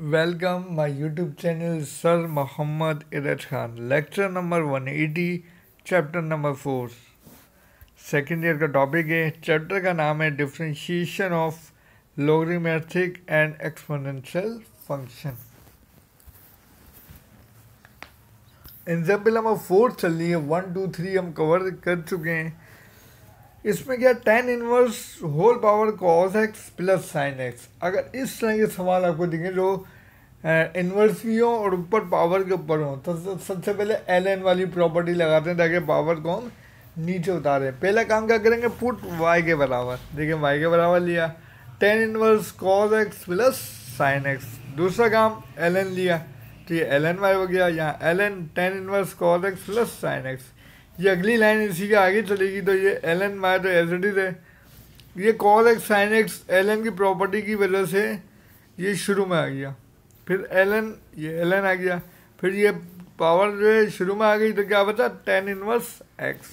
welcome my YouTube channel sir Mohammad Iraj Khan lecture number 180 chapter number four second year का topic है chapter का नाम है differentiation of logarithmic and exponential function example number four चल रही है वन टू थ्री हम कवर कर चुके हैं इसमें क्या tan inverse whole power cos x plus sine X अगर इस तरह के सवाल आपको दिखें जो इन्वर्स भी हो और ऊपर पावर के ऊपर हो तो सबसे पहले एल एन वाली प्रॉपर्टी लगाते हैं ताकि पावर को हम नीचे उतारे पहला काम क्या करेंगे पुट वाई के बराबर देखिए वाई के बराबर लिया tan inverse cos x plus sine X दूसरा काम एल एन लिया तो ये एल एन वाई हो गया यहाँ L N tan inverse cos x plus sine x ये अगली लाइन इसी के आगे चलेगी तो ये एल एन वाई तो एज इट इज है ये cos X sine X L N की प्रॉपर्टी की वजह से ये शुरू में आ गया फिर एलन ये एलन आ गया फिर ये पावर जो है शुरू में आ गई तो क्या बता tan inverse X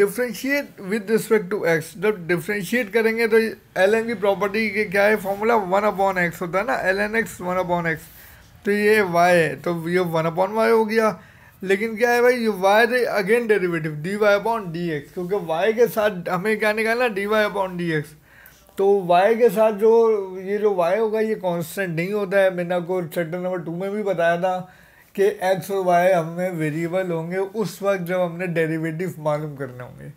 differentiate with respect to X जब डिफ्रेंशिएट करेंगे तो एल एन की प्रॉपर्टी के क्या है फॉर्मूला वन अपॉन एक्स होता है ना L N X one upon X तो ये वाई है तो ये वन अपॉन वाई हो गया लेकिन क्या है भाई ये वाई तो again derivative D Y upon D X क्योंकि वाई के साथ हमें क्या निकालना D Y upon D X तो वाई के साथ जो ये जो वाई होगा ये कांस्टेंट नहीं होता है मैंने आपको चैप्टर नंबर टू में भी बताया था कि एक्स और वाई हमें वेरिएबल होंगे उस वक्त जब हमने डेरिवेटिव मालूम करने होंगे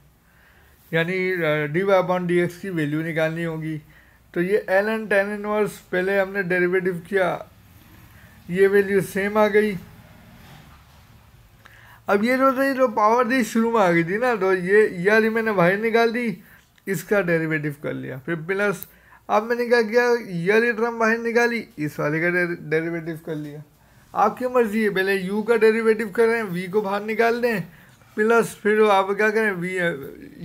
यानी D Y upon D X की वैल्यू निकालनी होगी तो ये एल एन टेन इनवर्स पहले हमने डेरिवेटिव किया ये वैल्यू सेम आ गई अब ये जो थी जो पावर थी शुरू में आ गई थी ना तो ये ये मैंने वाई निकाल दी इसका डेरिवेटिव कर लिया फिर प्लस अब मैंने क्या किया यली टर्म बाहर निकाली इस वाले का डेरिवेटिव कर लिया आपकी मर्जी है पहले यू का डेरिवेटिव करें वी को बाहर निकाल दें प्लस फिर आप क्या करें वी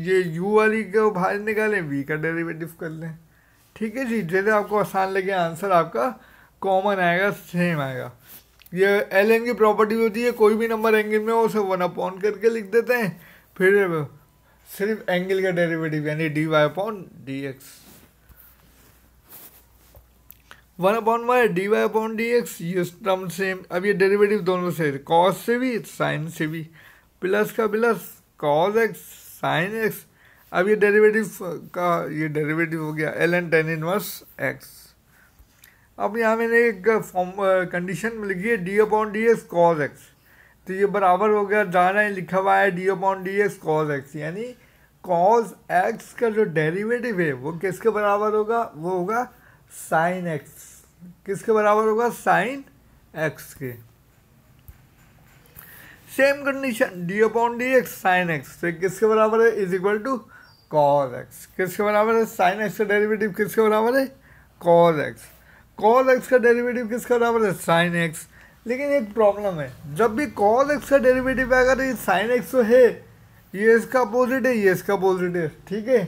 ये यू वाली को बाहर निकालें वी का डेरिवेटिव कर लें ठीक है जी जैसे आपको आसान लगे आंसर आपका कॉमन आएगा सेम आएगा ये एल एन की प्रॉपर्टी होती है कोई भी नंबर एंगल में हो उसे वन अपॉन करके लिख देते हैं फिर सिर्फ एंगल का डेरिवेटिव यानी D Y upon D X one upon Y D Y upon D X ये टर्म सेम अब ये डेरिवेटिव दोनों से कॉस से भी साइन से भी प्लस का plus cos X sine X अब ये डेरिवेटिव का ये डेरिवेटिव हो गया L N tan inverse X अब यहाँ मैंने एक फॉर्म कंडीशन में लिखी है D upon D X cos X तो ये बराबर हो गया जाना ही लिखा हुआ है D upon D X cos X यानी कॉज एक्स का जो डेरिवेटिव है वो किसके बराबर होगा वो होगा साइन एक्स किसके बराबर होगा साइन एक्स के same condition D upon D X sine X तो किसके बराबर है is equal to cos X किसके बराबर है साइन एक्स का डेरिवेटिव किसके बराबर है कॉज एक्स कॉज एक्स का डेरिवेटिव किसके बराबर है साइन एक्स लेकिन एक प्रॉब्लम है जब भी कॉल एक्स का डेरिवेटिव आएगा ये साइन एक्स तो है ये इसका अपोजिट है ये इसका अपोजिट है ठीक है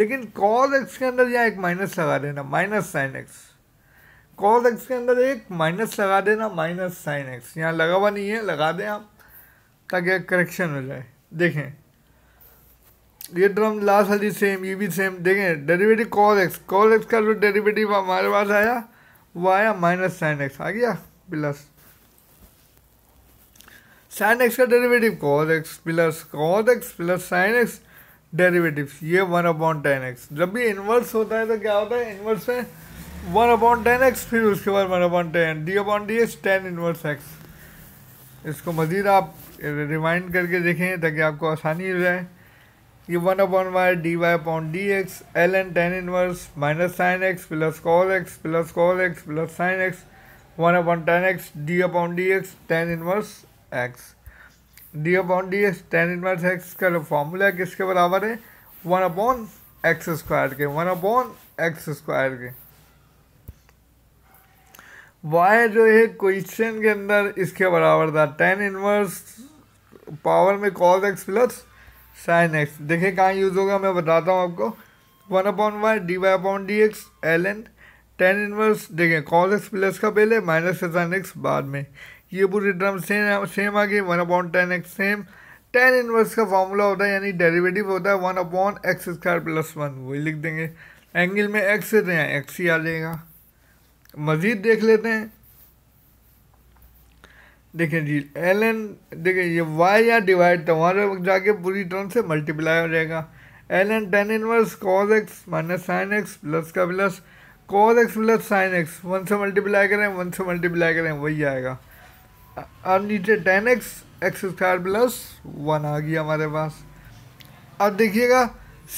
लेकिन कॉल एक्स के अंदर यहाँ एक माइनस लगा देना minus sine x cos x के अंदर एक माइनस लगा देना माइनस साइन एक्स यहाँ लगा हुआ नहीं है लगा दें आप ताकि करेक्शन हो जाए देखें ये ड्रम लास्ट वाली सेम ये भी सेम देखें derivative cos x cos x का जो डेरिवेटिव हमारे पास आया वो आया माइनस साइन एक्स आ गया प्लस साइन एक्स का derivative cos x plus cos x plus sine x derivative ये वन अपॉन टेन एक्स जब भी इन्वर्स होता है तो क्या होता है इन्वर्स में वन अपॉन टेन एक्स फिर उसके बाद one upon tan d upon D x tan inverse x इसको मज़ीद आप रिमाइंड करके देखें ताकि आपको आसानी हो जाए ये one upon Y D Y upon D x L N tan inverse minus sine x plus cos x plus cos x plus sine x one upon tan x d upon D x tan inverse x d upon D x tan inverse x का formula किसके बराबर है one upon x square के one upon x square के y जो है question के अंदर इसके बराबर था टेन इनवर्स पावर में cos x plus sine x देखिए कहाँ यूज़ होगा मैं बताता हूँ आपको one upon Y D Y upon D x L N tan inverse देखें कॉस एक्स प्लस का पहले माइनस का साइन एक्स बाद में ये पूरी टर्म सेम सेम आ गई one upon tan x same tan inverse का फॉर्मूला होता है यानी डेरिवेटिव होता है one upon x square plus one वही लिख देंगे एंगल में एक्स से तो यहाँ एक्स ही आ जाएगा मज़ीद देख लेते हैं देखें जी एल एन देखें ये वाई या डिवाइड था वहाँ जाके पूरी टर्म से मल्टीप्लाई हो जाएगा l N tan inverse cos x minus sine x plus का plus cos x plus sine x one से मल्टीप्लाई करें वन से मल्टीप्लाई करें वही आएगा अब नीचे tan x x square plus one आ गया हमारे पास अब देखिएगा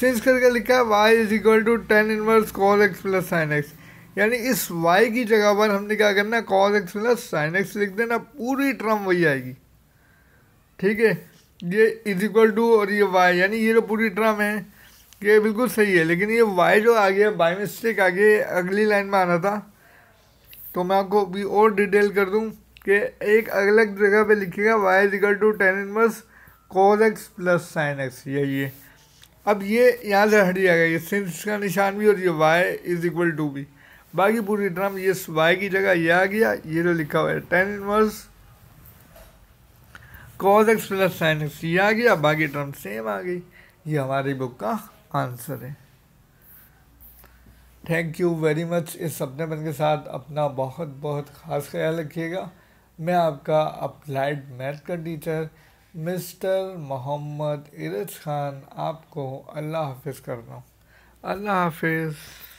सिंस करके लिखा है y is equal to tan inverse cos x plus sine x यानी इस वाई की जगह पर हमने क्या करना है एक्स प्लस साइन एक्स लिख देना पूरी ट्रम वही आएगी ठीक है ये इज इक्वल टू और ये वाई यानी ये जो पूरी ट्रम है ये बिल्कुल सही है लेकिन ये वाई जो आ गया बाई मिस्टेक आ गया अगली लाइन में आना था तो मैं आपको भी और डिटेल कर दूँ कि एक अलग जगह पे लिखेगा y is equal to tan inverse cos x plus sine x यही है अब ये यहाँ से हट जाएगा ये सिंस का निशान भी और ये वाई इज इक्वल टू भी बाकी पूरी ड्राम ये वाई की जगह ये आ गया ये जो लिखा हुआ है tan inverse cos x plus sine x ये आ गया बाकी ड्राम सेम आ गई ये हमारी बुक का आंसर है थैंक यू वेरी मच इस सपने बन के साथ अपना बहुत बहुत ख़ास ख्याल रखिएगा मैं आपका अप्लाइड मैथ का टीचर मिस्टर मोहम्मद इरज खान आपको अल्लाह हाफिज़ कर रहा हूँ अल्लाह हाफिज़